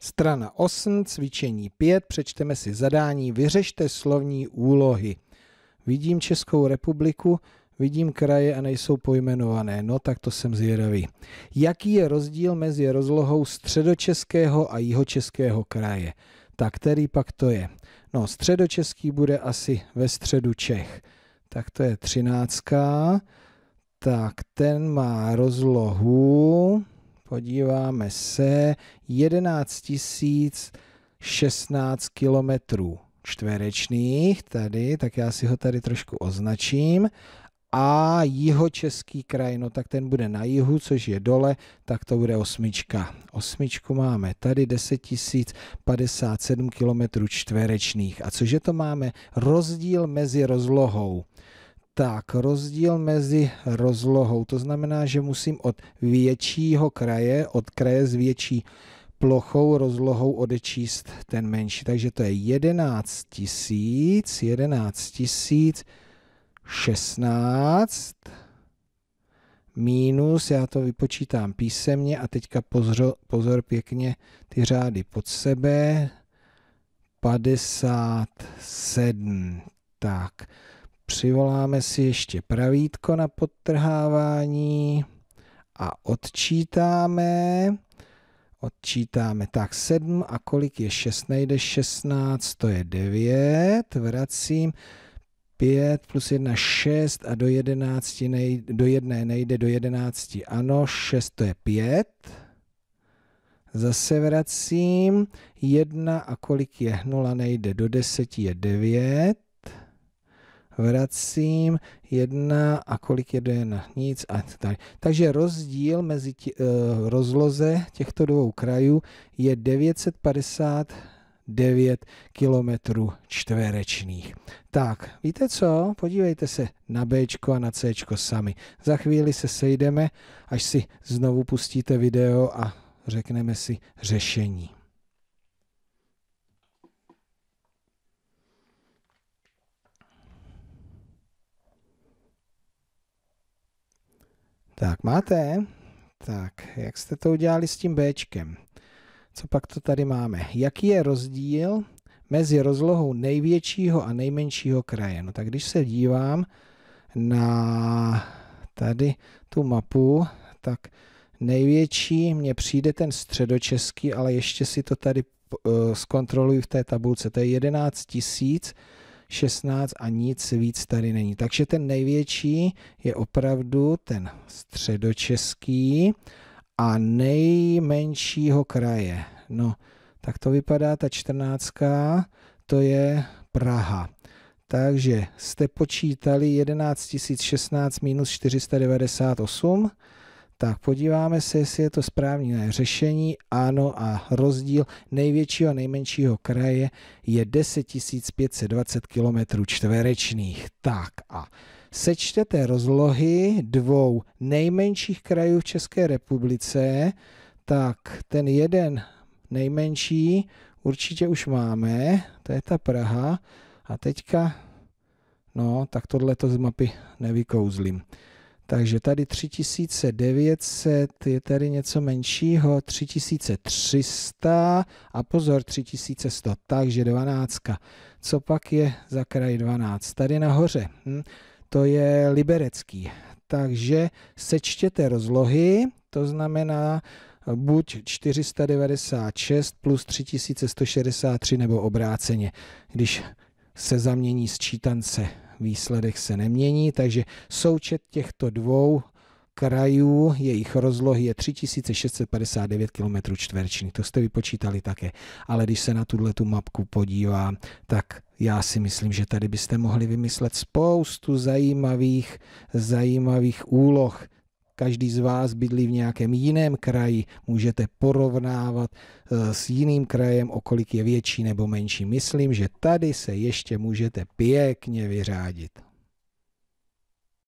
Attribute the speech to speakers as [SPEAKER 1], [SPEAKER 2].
[SPEAKER 1] Strana 8, cvičení 5, přečteme si zadání, vyřešte slovní úlohy. Vidím Českou republiku, vidím kraje a nejsou pojmenované. No tak to jsem zvědavý. Jaký je rozdíl mezi rozlohou středočeského a jihočeského kraje? Tak který pak to je? No, středočeský bude asi ve středu Čech. Tak to je třináctka. Tak ten má rozlohu podíváme se, 11 016 kilometrů čtverečných tady, tak já si ho tady trošku označím. A jihočeský kraj, no tak ten bude na jihu, což je dole, tak to bude osmička. Osmičku máme tady 10 057 km čtverečných. A cože to máme? Rozdíl mezi rozlohou. Tak, rozdíl mezi rozlohou, to znamená, že musím od většího kraje, od kraje s větší plochou, rozlohou odečíst ten menší. Takže to je 11 tisíc, 11 tisíc, 16 minus, já to vypočítám písemně a teďka pozor, pozor pěkně ty řády pod sebe, 57, tak Přivoláme si ještě pravítko na podtrhávání a odčítáme. Odčítáme tak 7 a kolik je 6? Nejde 16, to je 9. Vracím 5 plus 1, 6 a do 11 nejde, do 1 nejde, do 11 ano, 6 to je 5. Zase vracím, 1 a kolik je 0 nejde, do 10 je 9 vracím, jedna a kolik je do jedna? Nic a tak. Takže rozdíl mezi tě, eh, rozloze těchto dvou krajů je 950 9 km čtverečných. Tak, víte co? Podívejte se na B a na C sami. Za chvíli se sejdeme, až si znovu pustíte video a řekneme si řešení. Tak, máte? Tak, jak jste to udělali s tím B? Co pak to tady máme? Jaký je rozdíl mezi rozlohou největšího a nejmenšího kraje? No tak když se dívám na tady tu mapu, tak největší mně přijde ten středočeský, ale ještě si to tady eh, zkontroluji v té tabulce. To je 11 tisíc 16 a nic víc tady není. Takže ten největší je opravdu ten středočeský a nejmenšího kraje. No, tak to vypadá ta 14, to je Praha. Takže jste počítali 11 016 minus 498, tak podíváme se, jestli je to správné řešení. Ano a rozdíl největšího a nejmenšího kraje je 10 520 km čtverečných. Tak a sečtete rozlohy dvou nejmenších krajů v České republice, tak ten jeden nejmenší určitě už máme, to je ta Praha. A teďka, no tak tohle to z mapy nevykouzlím. Takže tady 3900, je tady něco menšího, 3300 a pozor 3100, takže 12. Co pak je za kraj 12? Tady nahoře, hm, to je liberecký. Takže sečtěte rozlohy, to znamená eh, buď 496 plus 3163 nebo obráceně, když se zamění sčítance výsledek se nemění, takže součet těchto dvou krajů, jejich rozlohy je 3659 km čtverečných. To jste vypočítali také. Ale když se na tuhle tu mapku podívám, tak já si myslím, že tady byste mohli vymyslet spoustu zajímavých, zajímavých úloh každý z vás bydlí v nějakém jiném kraji, můžete porovnávat eh, s jiným krajem, o kolik je větší nebo menší. Myslím, že tady se ještě můžete pěkně vyřádit.